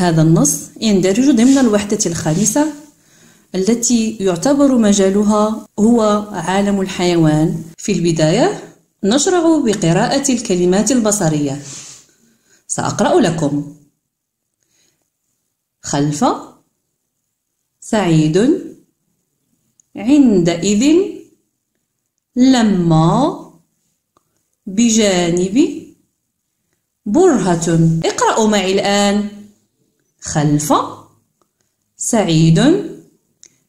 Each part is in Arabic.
هذا النص يندرج ضمن الوحدة الخامسة التي يعتبر مجالها هو عالم الحيوان في البداية نشرع بقراءة الكلمات البصرية سأقرأ لكم خلف سعيد عندئذ لما بجانب برهة اقرأوا معي الآن خلف سعيد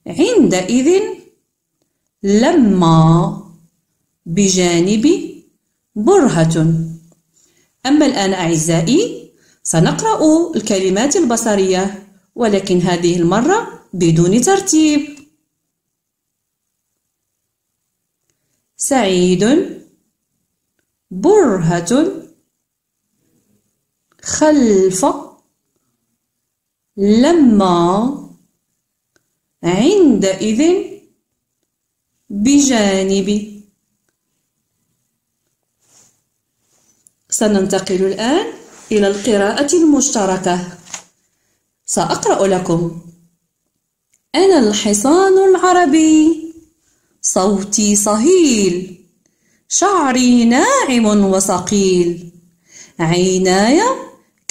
عندئذ لما بجانب برهة أما الآن أعزائي سنقرأ الكلمات البصرية ولكن هذه المرة بدون ترتيب سعيد برهة خلف لما عندئذ بجانب سننتقل الآن إلى القراءة المشتركة سأقرأ لكم أنا الحصان العربي صوتي صهيل شعري ناعم وصقيل عيناي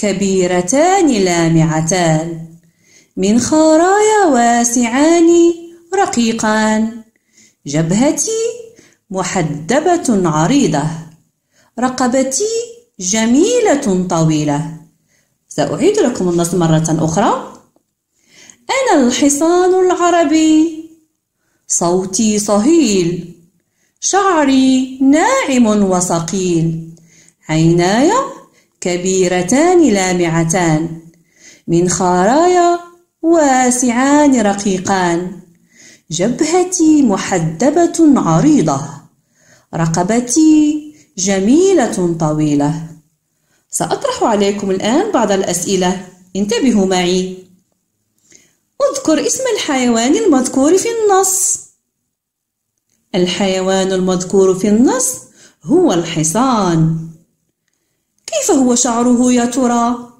كبيرتان لامعتان من خرايا واسعان رقيقان جبهتي محدبة عريضة رقبتي جميلة طويلة سأعيد لكم النص مرة أخرى أنا الحصان العربي صوتي صهيل شعري ناعم وصقيل عيناي كبيرتان لامعتان من خرايا واسعان رقيقان جبهتي محدبة عريضة رقبتي جميلة طويلة سأطرح عليكم الآن بعض الأسئلة انتبهوا معي اذكر اسم الحيوان المذكور في النص الحيوان المذكور في النص هو الحصان كيف هو شعره يا ترى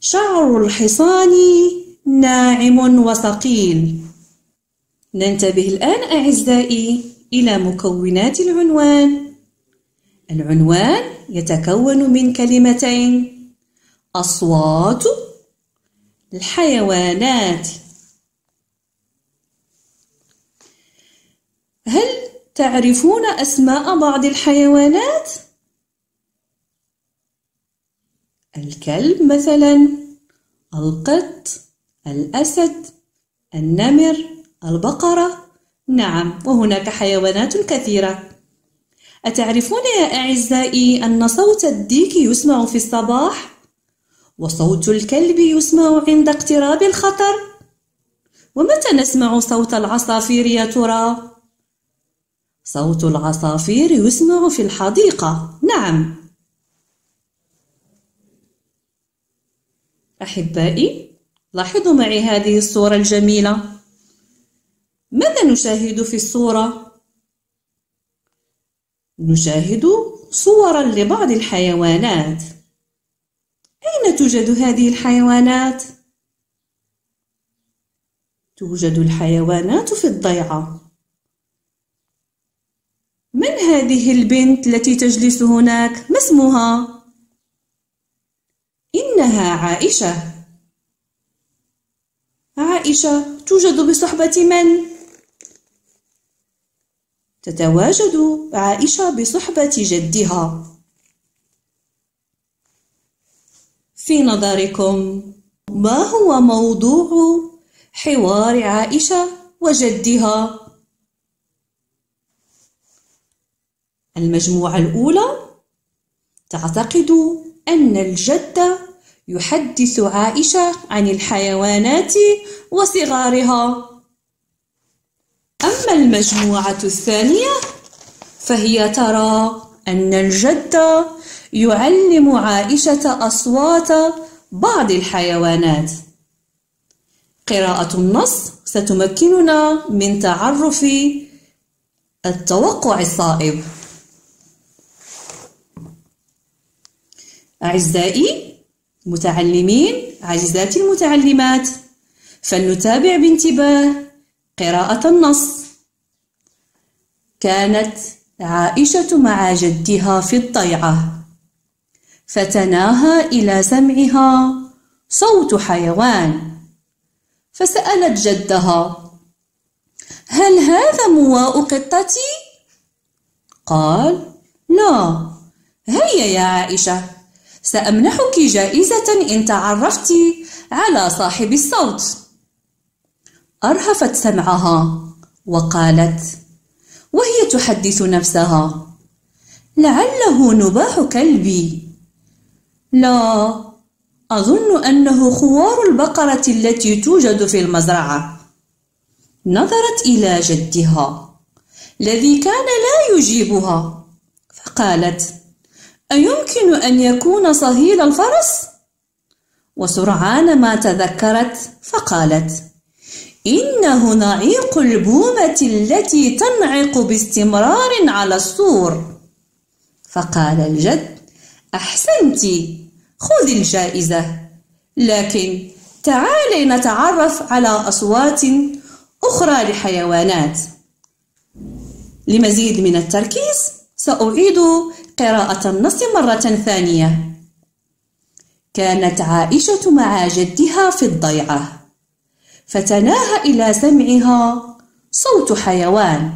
شعر الحصان ناعم وثقيل ننتبه الآن أعزائي إلى مكونات العنوان العنوان يتكون من كلمتين أصوات الحيوانات هل تعرفون أسماء بعض الحيوانات؟ الكلب مثلا القط الأسد النمر البقرة نعم وهناك حيوانات كثيرة أتعرفون يا أعزائي أن صوت الديك يسمع في الصباح وصوت الكلب يسمع عند اقتراب الخطر ومتى نسمع صوت العصافير يا ترى؟ صوت العصافير يسمع في الحديقة نعم أحبائي لاحظوا معي هذه الصورة الجميلة ماذا نشاهد في الصورة؟ نشاهد صورا لبعض الحيوانات أين توجد هذه الحيوانات؟ توجد الحيوانات في الضيعة من هذه البنت التي تجلس هناك؟ ما اسمها؟ إنها عائشة عائشة توجد بصحبة من؟ تتواجد عائشة بصحبة جدها في نظركم ما هو موضوع حوار عائشة وجدها؟ المجموعة الأولى تعتقد أن الجد يحدث عائشة عن الحيوانات وصغارها أما المجموعة الثانية فهي ترى أن الجد يعلم عائشة أصوات بعض الحيوانات قراءة النص ستمكننا من تعرف التوقع الصائب أعزائي متعلمين عزيزاتي المتعلمات فلنتابع بانتباه قراءة النص كانت عائشة مع جدها في الضيعة فتناها إلى سمعها صوت حيوان فسألت جدها هل هذا مواء قطتي؟ قال لا هيا يا عائشة سأمنحك جائزة إن تعرفت على صاحب الصوت. أرهفت سمعها وقالت: وهي تحدث نفسها: لعله نباح كلبي. لا، أظن أنه خوار البقرة التي توجد في المزرعة. نظرت إلى جدها الذي كان لا يجيبها، فقالت: أيمكن أن يكون صهيل الفرس؟ وسرعان ما تذكرت فقالت إنه نعيق البومة التي تنعق باستمرار على السور فقال الجد أحسنت خذ الجائزة لكن تعالي نتعرف على أصوات أخرى لحيوانات لمزيد من التركيز سأعيد قراءة النص مرة ثانية كانت عائشة مع جدها في الضيعة فتناهى إلى سمعها صوت حيوان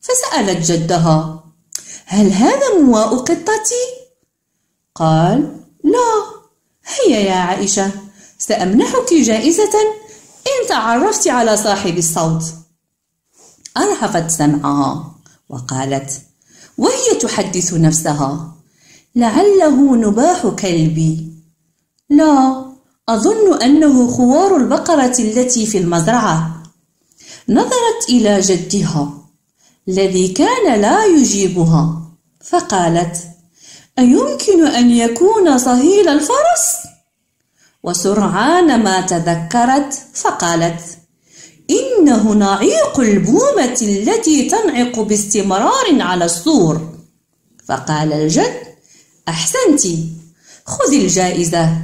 فسألت جدها هل هذا مواء قطتي؟ قال لا هيا يا عائشة سأمنحك جائزة إن تعرفت على صاحب الصوت أرهفت سمعها وقالت وهي تحدث نفسها لعله نباح كلبي لا أظن أنه خوار البقرة التي في المزرعة نظرت إلى جدها الذي كان لا يجيبها فقالت أيمكن أن يكون صهيل الفرس؟ وسرعان ما تذكرت فقالت إنه نعيق البومة التي تنعق باستمرار على السور فقال الجد أحسنت خذ الجائزة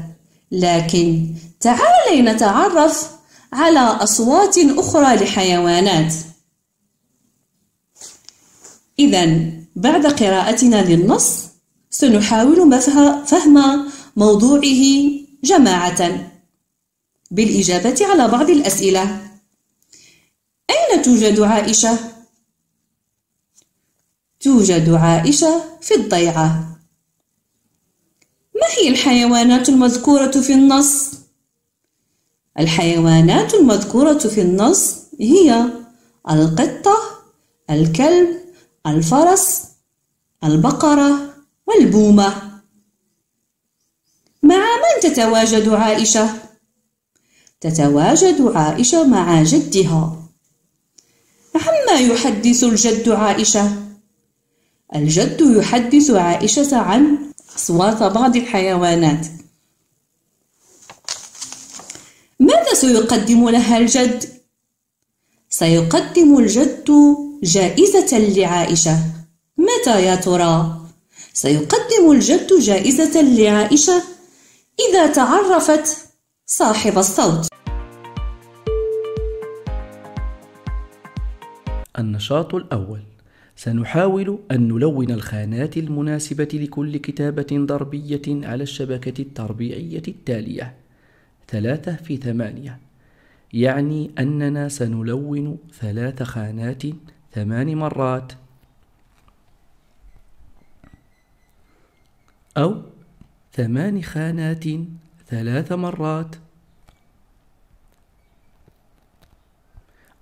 لكن تعالي نتعرف على أصوات أخرى لحيوانات إذا بعد قراءتنا للنص سنحاول فهم موضوعه جماعة بالإجابة على بعض الأسئلة أين توجد عائشة؟ توجد عائشة في الضيعة ما هي الحيوانات المذكورة في النص؟ الحيوانات المذكورة في النص هي القطة، الكلب، الفرس، البقرة، والبومة. مع من تتواجد عائشة؟ تتواجد عائشة مع جدها. عما يحدث الجد عائشة؟ الجد يحدث عائشة عن أصوات بعض الحيوانات ماذا سيقدم لها الجد؟ سيقدم الجد جائزة لعائشة متى يا ترى؟ سيقدم الجد جائزة لعائشة إذا تعرفت صاحب الصوت النشاط الأول سنحاول أن نلون الخانات المناسبة لكل كتابة ضربية على الشبكة التربيعية التالية ثلاثة في ثمانية يعني أننا سنلون ثلاث خانات ثمان مرات أو ثمان خانات ثلاث مرات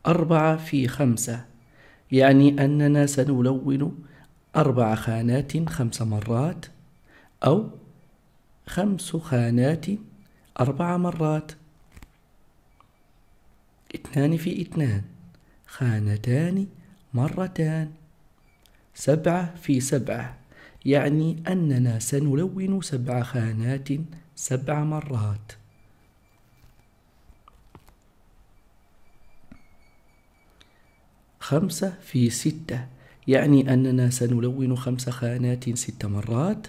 أربعة في خمسة يعني أننا سنلون أربع خانات خمس مرات أو خمس خانات أربع مرات اثنان في اثنان خانتان مرتان سبعة في سبعة يعني أننا سنلون سبع خانات سبع مرات خمسة في ستة يعني أننا سنلون خمس خانات ست مرات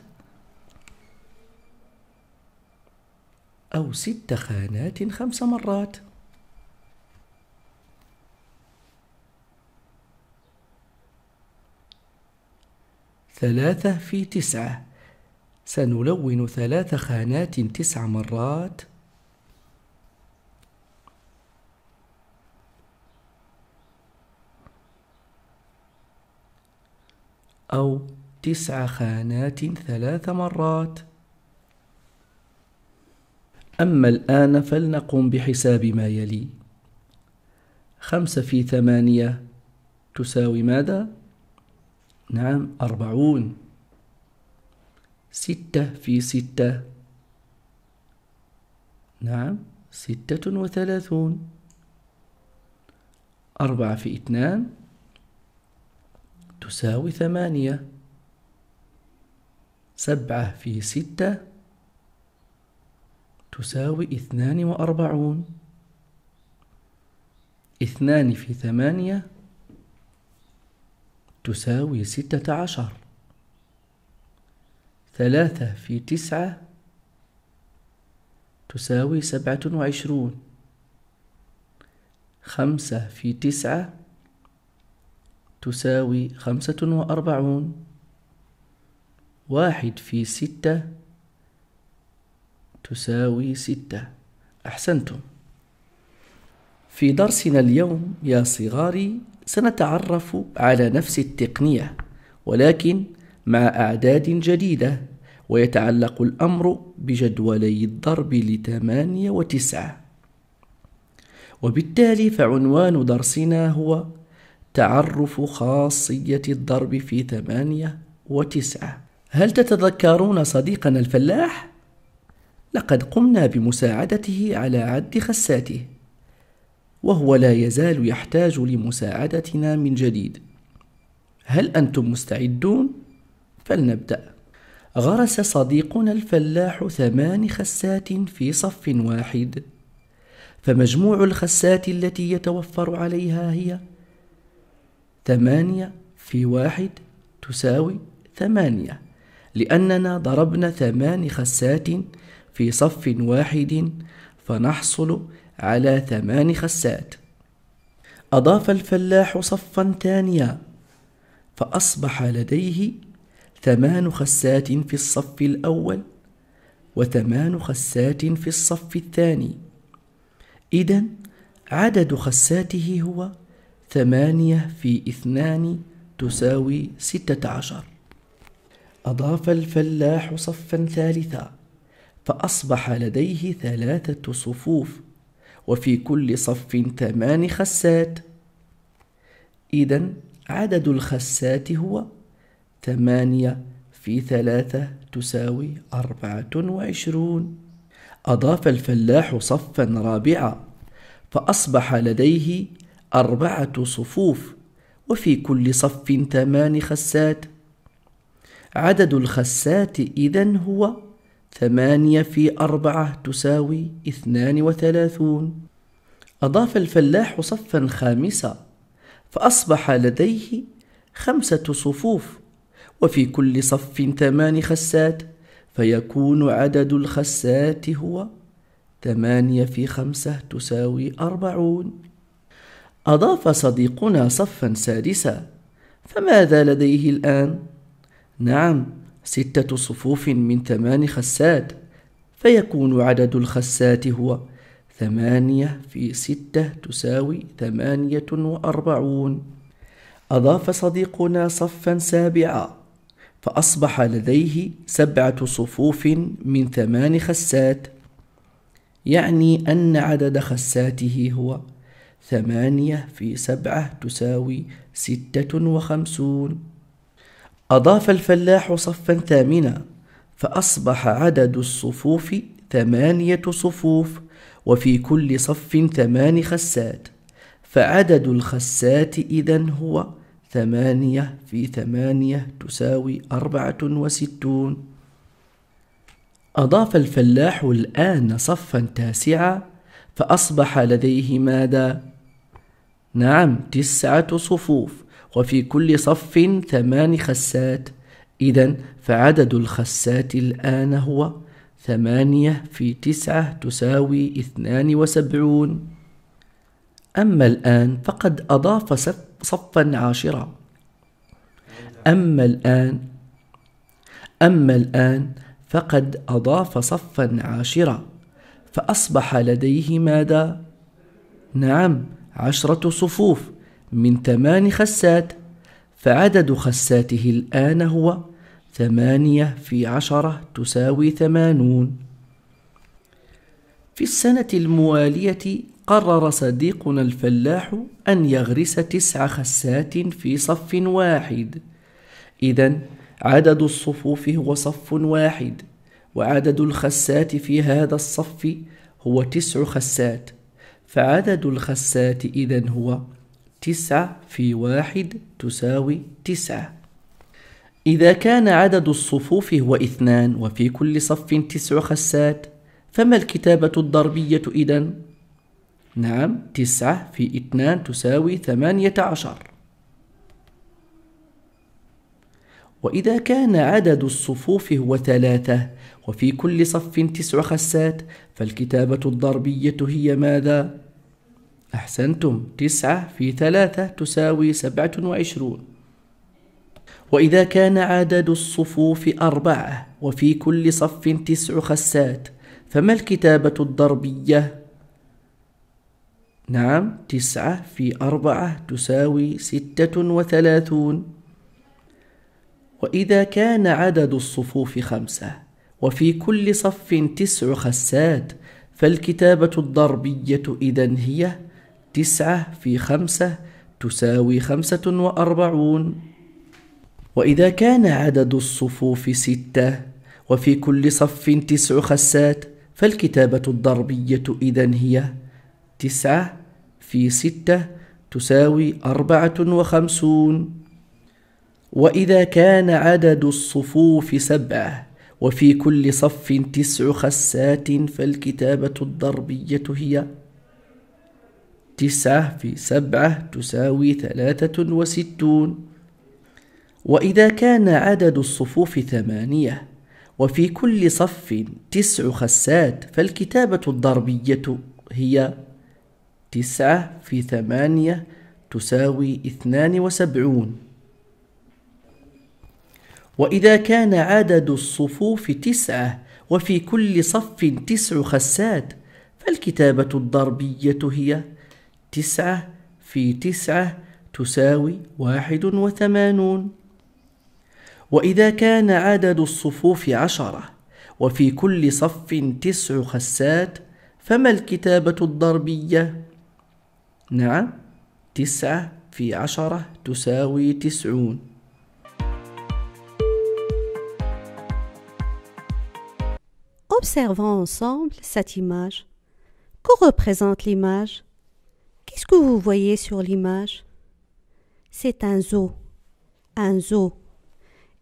أو ست خانات خمس مرات ثلاثة في تسعة سنلون ثلاث خانات تسع مرات أو تسع خانات ثلاث مرات أما الآن فلنقم بحساب ما يلي خمسة في ثمانية تساوي ماذا؟ نعم أربعون ستة في ستة نعم ستة وثلاثون أربعة في اثنان تساوي ثمانية سبعة في ستة تساوي اثنان وأربعون اثنان في ثمانية تساوي ستة عشر ثلاثة في تسعة تساوي سبعة وعشرون خمسة في تسعة تساوي خمسة وأربعون واحد في ستة تساوي ستة أحسنتم في درسنا اليوم يا صغاري سنتعرف على نفس التقنية ولكن مع أعداد جديدة ويتعلق الأمر بجدولي الضرب لثمانية وتسعة وبالتالي فعنوان درسنا هو تعرف خاصية الضرب في ثمانية وتسعة هل تتذكرون صديقنا الفلاح؟ لقد قمنا بمساعدته على عد خساته وهو لا يزال يحتاج لمساعدتنا من جديد هل أنتم مستعدون؟ فلنبدأ غرس صديقنا الفلاح ثمان خسات في صف واحد فمجموع الخسات التي يتوفر عليها هي ثمانية في واحد تساوي ثمانية لأننا ضربنا ثمان خسات في صف واحد فنحصل على ثمان خسات أضاف الفلاح صفا ثانيا فأصبح لديه ثمان خسات في الصف الأول وثمان خسات في الصف الثاني إذا عدد خساته هو ثمانية في اثنان تساوي ستة عشر أضاف الفلاح صفا ثالثا فأصبح لديه ثلاثة صفوف وفي كل صف ثمان خسات إذا عدد الخسات هو ثمانية في ثلاثة تساوي أربعة وعشرون أضاف الفلاح صفا رابعا فأصبح لديه أربعة صفوف وفي كل صف ثمان خسات عدد الخسات إذا هو ثمانية في أربعة تساوي اثنان وثلاثون أضاف الفلاح صفا خامسا فأصبح لديه خمسة صفوف وفي كل صف ثمان خسات فيكون عدد الخسات هو ثمانية في خمسة تساوي أربعون أضاف صديقنا صفا سادسا فماذا لديه الآن؟ نعم ستة صفوف من ثمان خسات فيكون عدد الخسات هو ثمانية في ستة تساوي ثمانية وأربعون أضاف صديقنا صفا سابعا فأصبح لديه سبعة صفوف من ثمان خسات يعني أن عدد خساته هو ثمانية في سبعة تساوي ستة وخمسون أضاف الفلاح صفا ثامنا فأصبح عدد الصفوف ثمانية صفوف وفي كل صف ثمان خسات فعدد الخسات إذا هو ثمانية في ثمانية تساوي أربعة وستون أضاف الفلاح الآن صفا تاسعا فأصبح لديه ماذا؟ نعم تسعة صفوف وفي كل صف ثمان خسات إذا فعدد الخسات الآن هو ثمانية في تسعة تساوي اثنان وسبعون أما الآن فقد أضاف صفا عاشرا أما الآن أما الآن فقد أضاف صفا عاشرا فأصبح لديه ماذا؟ نعم عشرة صفوف من ثمان خسات فعدد خساته الآن هو ثمانية في عشرة تساوي ثمانون في السنة الموالية قرر صديقنا الفلاح أن يغرس تسع خسات في صف واحد إذا عدد الصفوف هو صف واحد وعدد الخسات في هذا الصف هو تسع خسات فعدد الخسات إذا هو تسعة في واحد تساوي تسعة إذا كان عدد الصفوف هو اثنان وفي كل صف تسع خسات فما الكتابة الضربية إذا؟ نعم تسعة في اثنان تساوي ثمانية عشر وإذا كان عدد الصفوف هو ثلاثة وفي كل صف تسع خسات فالكتابة الضربية هي ماذا؟ أحسنتم تسعة في ثلاثة تساوي سبعة وعشرون وإذا كان عدد الصفوف أربعة وفي كل صف تسع خسات فما الكتابة الضربية؟ نعم تسعة في أربعة تساوي ستة وثلاثون وإذا كان عدد الصفوف خمسة وفي كل صف تسع خسات فالكتابة الضربية إذا هي تسعة في خمسة تساوي خمسة وأربعون وإذا كان عدد الصفوف ستة وفي كل صف تسع خسات فالكتابة الضربية إذا هي تسعة في ستة تساوي أربعة وخمسون وإذا كان عدد الصفوف سبعة وفي كل صف تسع خسات فالكتابة الضربية هي تسعة في سبعة تساوي ثلاثة وستون وإذا كان عدد الصفوف ثمانية وفي كل صف تسع خسات فالكتابة الضربية هي تسعة في ثمانية تساوي اثنان وسبعون وإذا كان عدد الصفوف تسعة وفي كل صف تسع خسات فالكتابة الضربية هي تسعة في تسعة تساوي واحد وثمانون وإذا كان عدد الصفوف عشرة وفي كل صف تسع خسات فما الكتابة الضربية؟ نعم تسعة في عشرة تساوي تسعون Observons ensemble cette image. Que représente l'image Qu'est-ce que vous voyez sur l'image C'est un zoo. Un zoo.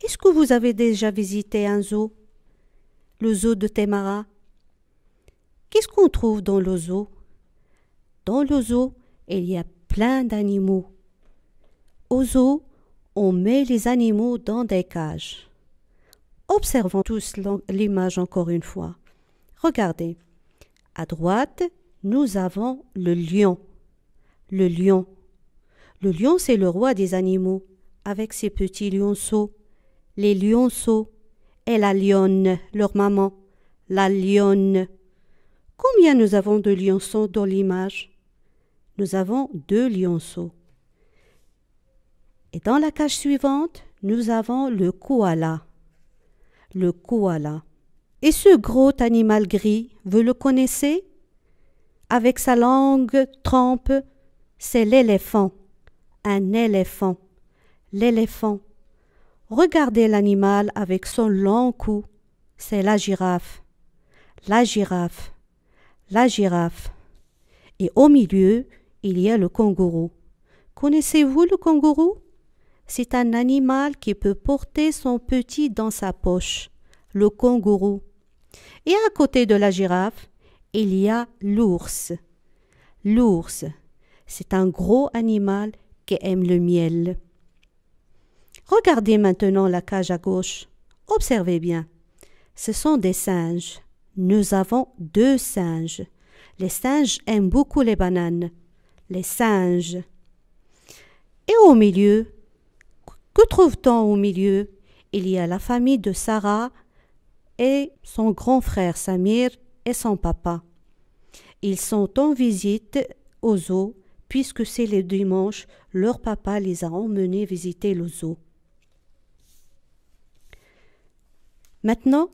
Est-ce que vous avez déjà visité un zoo Le zoo de temara Qu'est-ce qu'on trouve dans le zoo Dans le zoo, il y a plein d'animaux. Au zoo, on met les animaux dans des cages. Observons tous l'image encore une fois. Regardez. À droite, nous avons le lion le lion. Le lion, c'est le roi des animaux, avec ses petits lionceaux. Les lionceaux. Et la lionne, leur maman. La lionne. Combien nous avons de lionceaux dans l'image Nous avons deux lionceaux. Et dans la cage suivante, nous avons le koala. Le koala. Et ce gros animal gris, vous le connaissez Avec sa langue trempe c'est l'éléphant. Un éléphant. L'éléphant. Regardez l'animal avec son long cou. C'est la girafe. La girafe. La girafe. Et au milieu, il y a le kangourou. Connaissez-vous le kangourou C'est un animal qui peut porter son petit dans sa poche, le kangourou. Et à côté de la girafe, il y a l'ours. L'ours. C'est un gros animal qui aime le miel. Regardez maintenant la cage à gauche. Observez bien. Ce sont des singes. Nous avons deux singes. Les singes aiment beaucoup les bananes. Les singes. Et au milieu, que trouve-t-on au milieu Il y a la famille de Sarah et son grand frère Samir et son papa. Ils sont en visite aux eaux puisque c'est le dimanche, leur papa les a emmenés visiter le zoo. Maintenant,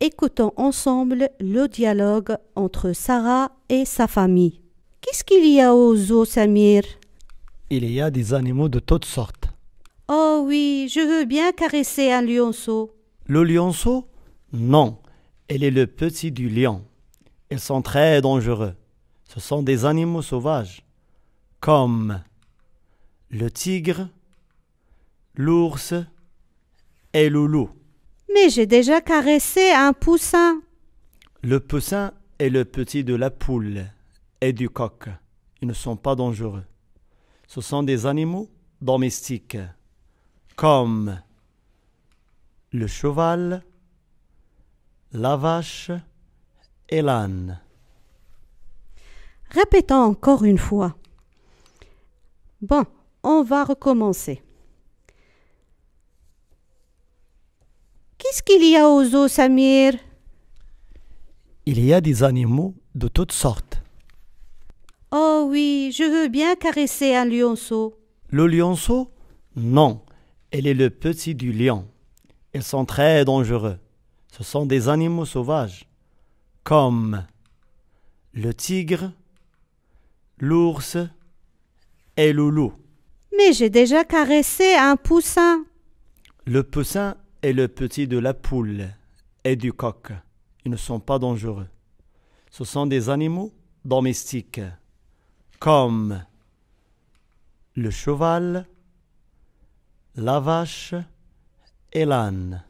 écoutons ensemble le dialogue entre Sarah et sa famille. Qu'est-ce qu'il y a au zoo, Samir Il y a des animaux de toutes sortes. Oh oui, je veux bien caresser un lionceau. Le lionceau Non, elle est le petit du lion. Ils sont très dangereux. Ce sont des animaux sauvages comme le tigre, l'ours et le loup. Mais j'ai déjà caressé un poussin. Le poussin est le petit de la poule et du coq. Ils ne sont pas dangereux. Ce sont des animaux domestiques, comme le cheval, la vache et l'âne. Répétons encore une fois. Bon, on va recommencer. Qu'est-ce qu'il y a aux eaux, Samir Il y a des animaux de toutes sortes. Oh oui, je veux bien caresser un lionceau. Le lionceau Non, elle est le petit du lion. Ils sont très dangereux. Ce sont des animaux sauvages, comme le tigre, l'ours, mais j'ai déjà caressé un poussin. Le poussin est le petit de la poule et du coq. Ils ne sont pas dangereux. Ce sont des animaux domestiques, comme le cheval, la vache et l'âne.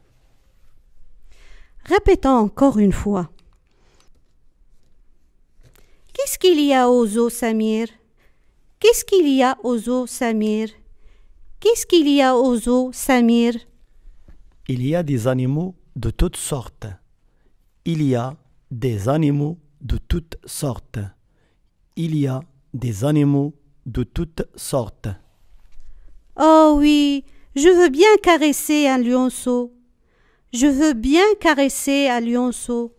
Répétons encore une fois. Qu'est-ce qu'il y a aux eaux, Samir Qu'est-ce qu'il y a aux eaux, Samir Qu'est-ce qu'il y a aux eaux, Samir Il y a des animaux de toutes sortes. Il y a des animaux de toutes sortes. Il y a des animaux de toutes sortes. Oh oui, je veux bien caresser un lionceau. Je veux bien caresser un lionceau.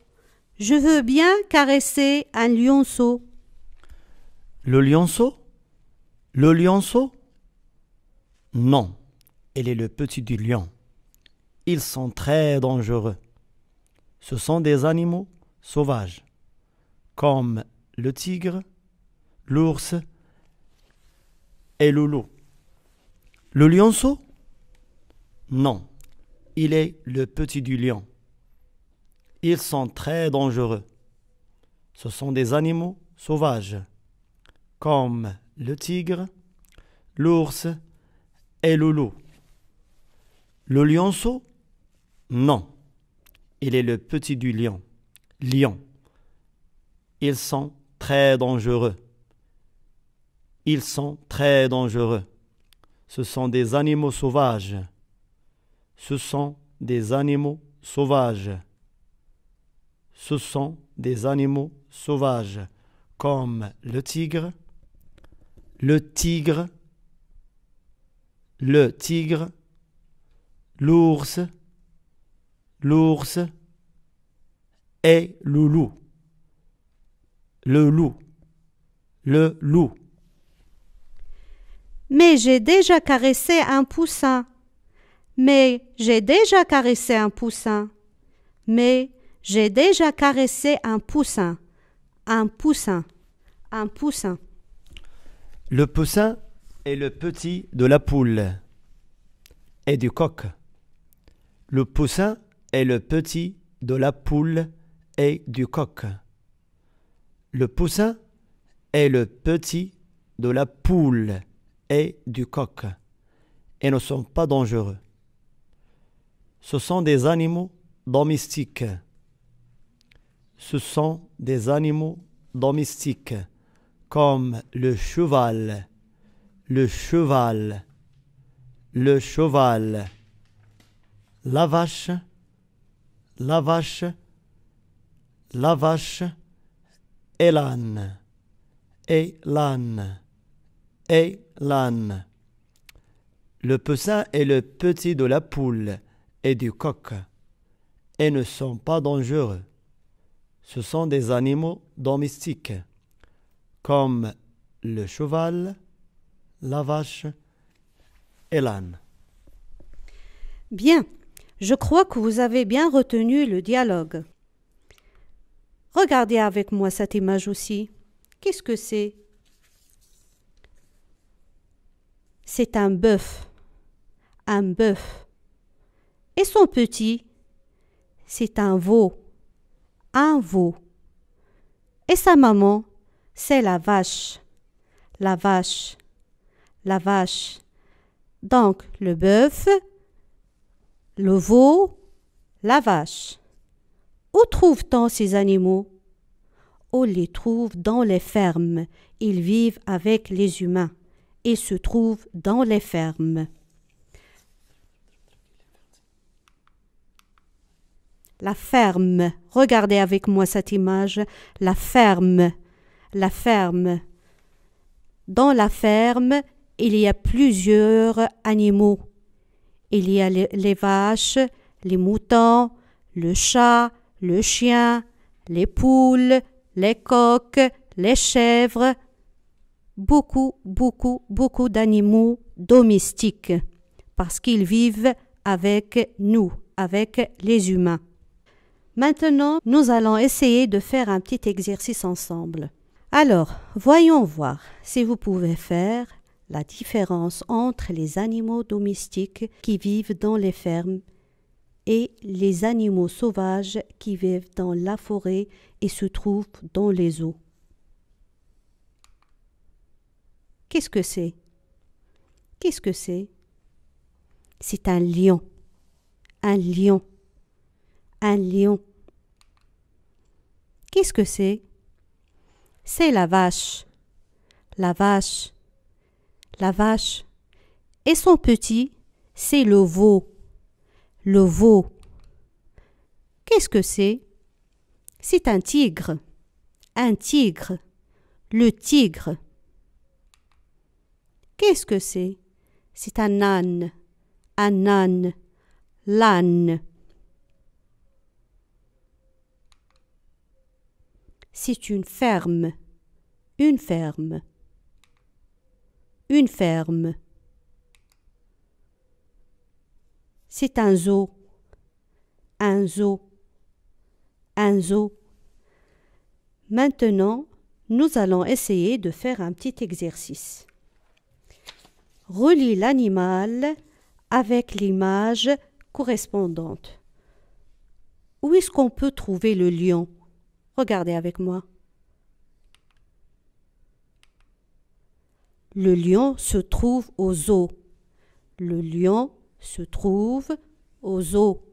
Je veux bien caresser un lionceau. Le lionceau le lionceau Non, il est le petit du lion. Ils sont très dangereux. Ce sont des animaux sauvages, comme le tigre, l'ours et le loup. Le lionceau Non, il est le petit du lion. Ils sont très dangereux. Ce sont des animaux sauvages, comme le tigre, l'ours et le loup. Le lionceau Non. Il est le petit du lion. Lion. Ils sont très dangereux. Ils sont très dangereux. Ce sont des animaux sauvages. Ce sont des animaux sauvages. Ce sont des animaux sauvages, comme le tigre, le tigre, le tigre, l'ours, l'ours et le loup, le loup, le loup. Mais j'ai déjà caressé un poussin. Mais j'ai déjà caressé un poussin. Mais j'ai déjà caressé un poussin. Un poussin. Un poussin. Le poussin est le petit de la poule et du coq. Le poussin est le petit de la poule et du coq. Le poussin est le petit de la poule et du coq et ne sont pas dangereux. Ce sont des animaux domestiques. Ce sont des animaux domestiques comme le cheval, le cheval, le cheval, la vache, la vache, la vache, et l'âne, et l'âne, et l'âne. Le poussin est le petit de la poule et du coq, et ne sont pas dangereux. Ce sont des animaux domestiques comme le cheval, la vache et l'âne. Bien, je crois que vous avez bien retenu le dialogue. Regardez avec moi cette image aussi. Qu'est-ce que c'est C'est un bœuf. Un bœuf. Et son petit C'est un veau. Un veau. Et sa maman c'est la vache, la vache, la vache. Donc le bœuf, le veau, la vache. Où trouve-t-on ces animaux On les trouve dans les fermes. Ils vivent avec les humains et se trouvent dans les fermes. La ferme. Regardez avec moi cette image. La ferme la ferme. Dans la ferme, il y a plusieurs animaux. Il y a les, vaches, les moutons, le chat, le chien, les poules, les coqs, les chèvres, beaucoup, beaucoup, beaucoup d'animaux domestiques, parce qu'ils vivent avec nous, avec les humains. Maintenant, nous allons essayer de faire un petit exercice ensemble. Alors, voyons voir si vous pouvez faire la différence entre les animaux domestiques qui vivent dans les fermes et les animaux sauvages qui vivent dans la forêt et se trouvent dans les eaux. Qu'est-ce que c'est Qu'est-ce que c'est C'est un lion. Un lion. Un lion. Qu'est-ce que c'est c'est la vache. La vache. La vache. Et son petit, c'est le veau. Le veau. Qu'est-ce que c'est C'est un tigre. Un tigre. Le tigre. Qu'est-ce que c'est C'est un âne. Un âne. L'âne. C'est une ferme. Une ferme. Une ferme. C'est un zoo. Un zoo. Un zoo. Maintenant, nous allons essayer de faire un petit exercice. Relie l'animal avec l'image correspondante. Où est-ce qu'on peut trouver le lion Regardez avec moi. Le lion se trouve aux eaux. Le lion se trouve aux eaux.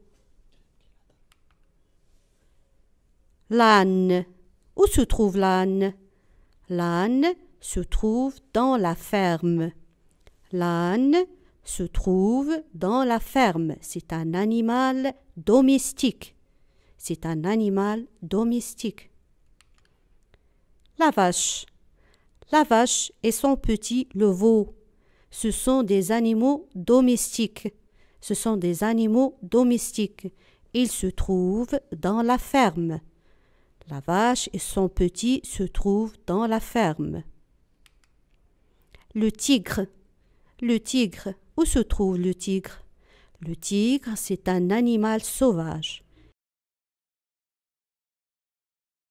L'âne. Où se trouve l'âne L'âne se trouve dans la ferme. L'âne se trouve dans la ferme. C'est un animal domestique c'est un animal domestique. La vache. La vache et son petit le veau. Ce sont des animaux domestiques. Ce sont des animaux domestiques. Ils se trouvent dans la ferme. La vache et son petit se trouvent dans la ferme. Le tigre. Le tigre. Où se trouve le tigre Le tigre, c'est un animal sauvage.